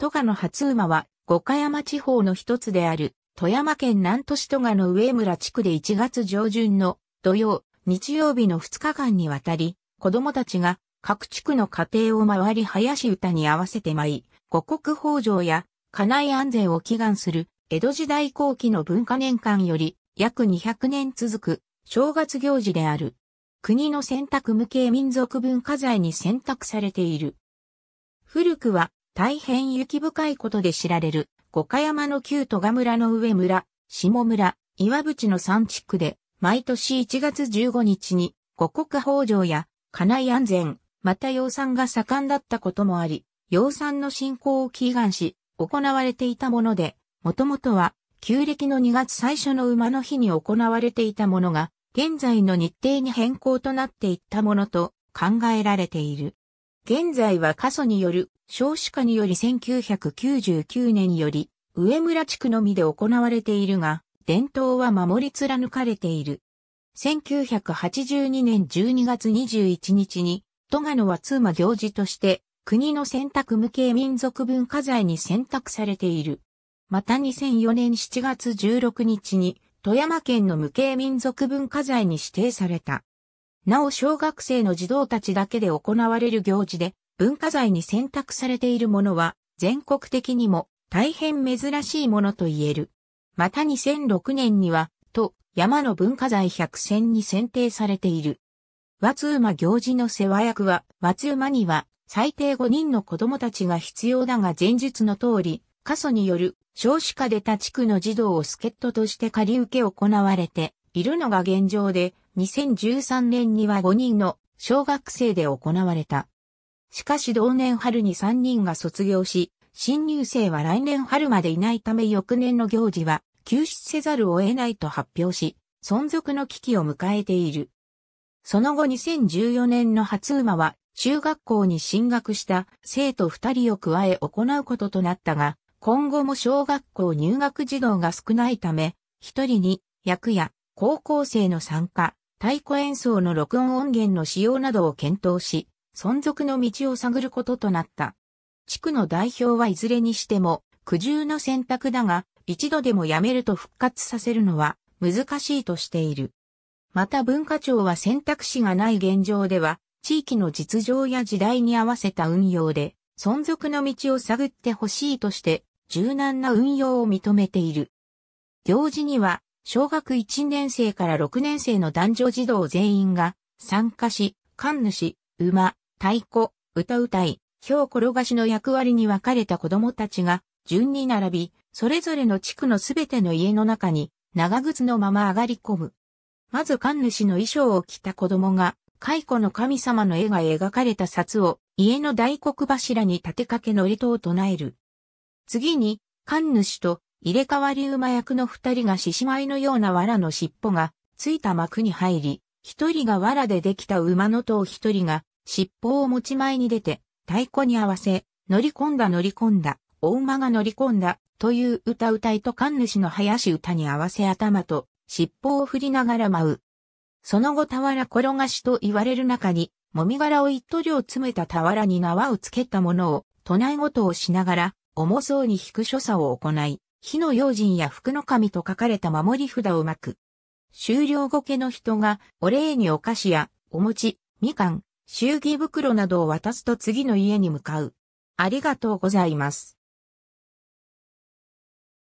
トガの初馬は、五箇山地方の一つである、富山県南都市トガの上村地区で1月上旬の土曜、日曜日の2日間にわたり、子供たちが各地区の家庭を回り林歌に合わせて舞い、五国豊穣や家内安全を祈願する江戸時代後期の文化年間より約200年続く正月行事である。国の選択無形民族文化財に選択されている。古くは大変雪深いことで知られる、五箇山の旧戸賀村の上村、下村、岩淵の山地区で、毎年1月15日に、五国豊穣や、家内安全、また養蚕が盛んだったこともあり、養蚕の進行を祈願し、行われていたもので、もともとは、旧暦の2月最初の馬の日に行われていたものが、現在の日程に変更となっていったものと考えられている。現在は過疎による少子化により1999年より上村地区のみで行われているが、伝統は守り貫かれている。1982年12月21日に、戸賀のは通馬行事として、国の選択無形民族文化財に選択されている。また2004年7月16日に、富山県の無形民族文化財に指定された。なお小学生の児童たちだけで行われる行事で、文化財に選択されているものは全国的にも大変珍しいものと言える。また2006年には、と、山の文化財百選に選定されている。松馬行事の世話役は、松馬には最低5人の子供たちが必要だが前述の通り、過疎による少子化で他地区の児童を助っ人として借り受け行われているのが現状で、2013年には5人の小学生で行われた。しかし同年春に3人が卒業し、新入生は来年春までいないため翌年の行事は休止せざるを得ないと発表し、存続の危機を迎えている。その後2014年の初馬は中学校に進学した生徒2人を加え行うこととなったが、今後も小学校入学児童が少ないため、1人に役や高校生の参加、太鼓演奏の録音音源の使用などを検討し、存続の道を探ることとなった。地区の代表はいずれにしても苦渋の選択だが、一度でもやめると復活させるのは難しいとしている。また文化庁は選択肢がない現状では、地域の実情や時代に合わせた運用で、存続の道を探ってほしいとして、柔軟な運用を認めている。行事には、小学1年生から6年生の男女児童全員が参加し、神主、馬、太鼓、歌歌い、氷転がしの役割に分かれた子供たちが順に並び、それぞれの地区のすべての家の中に長靴のまま上がり込む。まず神主の衣装を着た子供が、蚕の神様の絵が描かれた札を家の大黒柱に立てかけのりとを唱える。次に、神主と入れ替わり馬役の二人が獅子舞のような藁の尻尾がついた幕に入り、一人が藁でできた馬の塔一人が尻尾を持ち前に出て、太鼓に合わせ、乗り込んだ乗り込んだ、お馬が乗り込んだ、という歌歌いと神主の林歌に合わせ頭と尻尾を振りながら舞う。その後俵転がしと言われる中に、もみ殻を一塗両詰めた俵に縄をつけたものを、唱え事をしながら、重そうに引く所作を行い、火の用心や福の神と書かれた守り札を巻く。終了後家の人が、お礼にお菓子や、お餅、みかん、祝儀袋などを渡すと次の家に向かう。ありがとうございます。